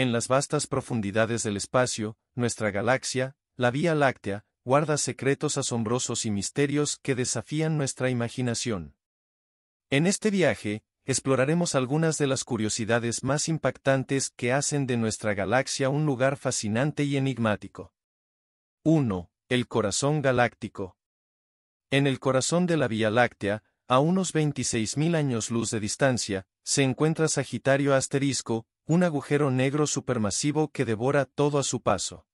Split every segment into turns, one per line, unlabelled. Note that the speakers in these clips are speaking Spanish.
En las vastas profundidades del espacio, nuestra galaxia, la Vía Láctea, guarda secretos asombrosos y misterios que desafían nuestra imaginación. En este viaje, exploraremos algunas de las curiosidades más impactantes que hacen de nuestra galaxia un lugar fascinante y enigmático. 1. El corazón galáctico. En el corazón de la Vía Láctea, a unos 26.000 años luz de distancia, se encuentra Sagitario asterisco, un agujero negro supermasivo que devora todo a su paso.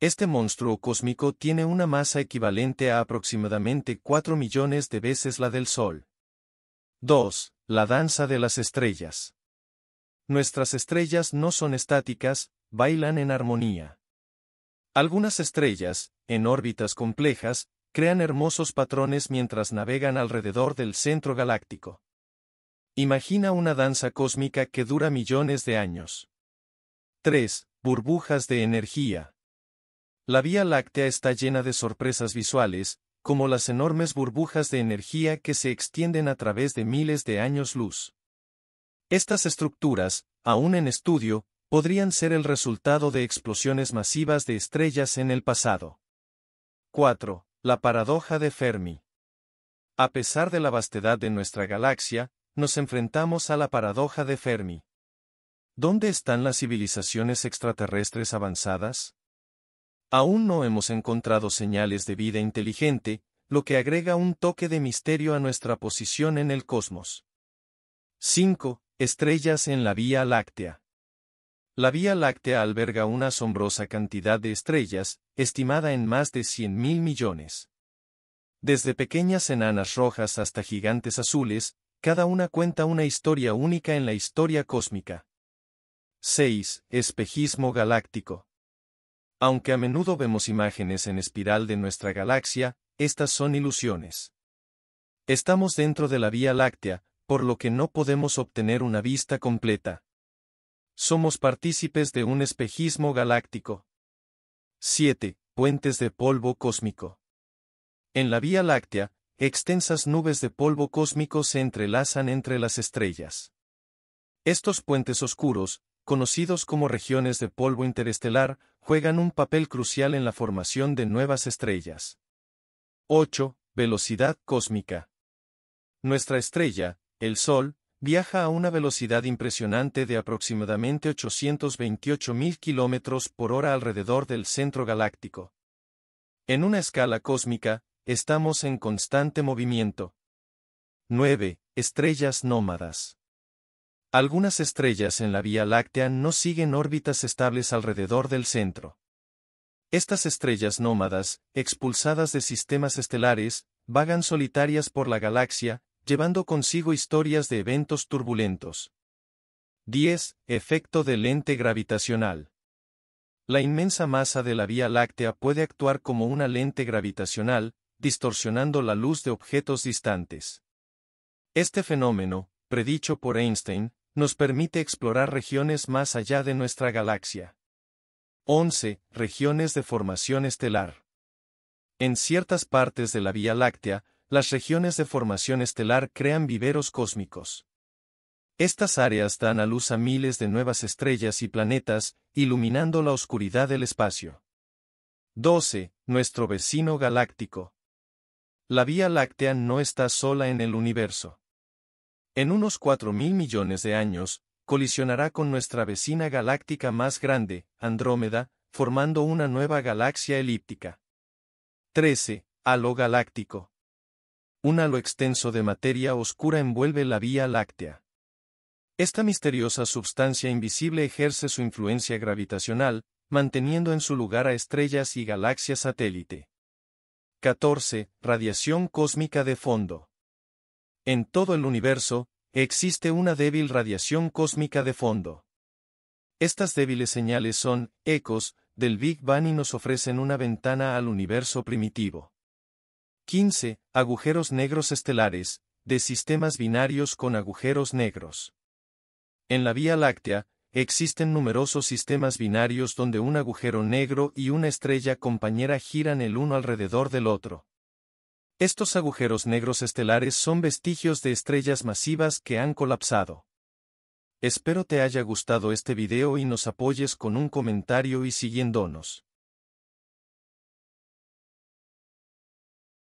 Este monstruo cósmico tiene una masa equivalente a aproximadamente 4 millones de veces la del Sol. 2. La danza de las estrellas. Nuestras estrellas no son estáticas, bailan en armonía. Algunas estrellas, en órbitas complejas, crean hermosos patrones mientras navegan alrededor del centro galáctico. Imagina una danza cósmica que dura millones de años. 3. Burbujas de energía. La Vía Láctea está llena de sorpresas visuales, como las enormes burbujas de energía que se extienden a través de miles de años luz. Estas estructuras, aún en estudio, podrían ser el resultado de explosiones masivas de estrellas en el pasado. 4. La paradoja de Fermi. A pesar de la vastedad de nuestra galaxia, nos enfrentamos a la paradoja de Fermi. ¿Dónde están las civilizaciones extraterrestres avanzadas? Aún no hemos encontrado señales de vida inteligente, lo que agrega un toque de misterio a nuestra posición en el cosmos. 5. Estrellas en la Vía Láctea. La Vía Láctea alberga una asombrosa cantidad de estrellas, estimada en más de 100.000 millones. Desde pequeñas enanas rojas hasta gigantes azules, cada una cuenta una historia única en la historia cósmica. 6. Espejismo galáctico. Aunque a menudo vemos imágenes en espiral de nuestra galaxia, estas son ilusiones. Estamos dentro de la Vía Láctea, por lo que no podemos obtener una vista completa. Somos partícipes de un espejismo galáctico. 7. Puentes de polvo cósmico. En la Vía Láctea, extensas nubes de polvo cósmico se entrelazan entre las estrellas. Estos puentes oscuros, conocidos como regiones de polvo interestelar, juegan un papel crucial en la formación de nuevas estrellas. 8. Velocidad cósmica. Nuestra estrella, el Sol, viaja a una velocidad impresionante de aproximadamente 828.000 km por hora alrededor del centro galáctico. En una escala cósmica, Estamos en constante movimiento. 9. Estrellas nómadas. Algunas estrellas en la Vía Láctea no siguen órbitas estables alrededor del centro. Estas estrellas nómadas, expulsadas de sistemas estelares, vagan solitarias por la galaxia, llevando consigo historias de eventos turbulentos. 10. Efecto de lente gravitacional. La inmensa masa de la Vía Láctea puede actuar como una lente gravitacional, distorsionando la luz de objetos distantes. Este fenómeno, predicho por Einstein, nos permite explorar regiones más allá de nuestra galaxia. 11. Regiones de formación estelar. En ciertas partes de la Vía Láctea, las regiones de formación estelar crean viveros cósmicos. Estas áreas dan a luz a miles de nuevas estrellas y planetas, iluminando la oscuridad del espacio. 12. Nuestro vecino galáctico. La Vía Láctea no está sola en el universo. En unos 4.000 mil millones de años, colisionará con nuestra vecina galáctica más grande, Andrómeda, formando una nueva galaxia elíptica. 13. Halo galáctico. Un halo extenso de materia oscura envuelve la Vía Láctea. Esta misteriosa substancia invisible ejerce su influencia gravitacional, manteniendo en su lugar a estrellas y galaxias satélite. 14. Radiación cósmica de fondo. En todo el universo, existe una débil radiación cósmica de fondo. Estas débiles señales son ecos del Big Bang y nos ofrecen una ventana al universo primitivo. 15. Agujeros negros estelares, de sistemas binarios con agujeros negros. En la Vía Láctea, Existen numerosos sistemas binarios donde un agujero negro y una estrella compañera giran el uno alrededor del otro. Estos agujeros negros estelares son vestigios de estrellas masivas que han colapsado. Espero te haya gustado este video y nos apoyes con un comentario y siguiéndonos.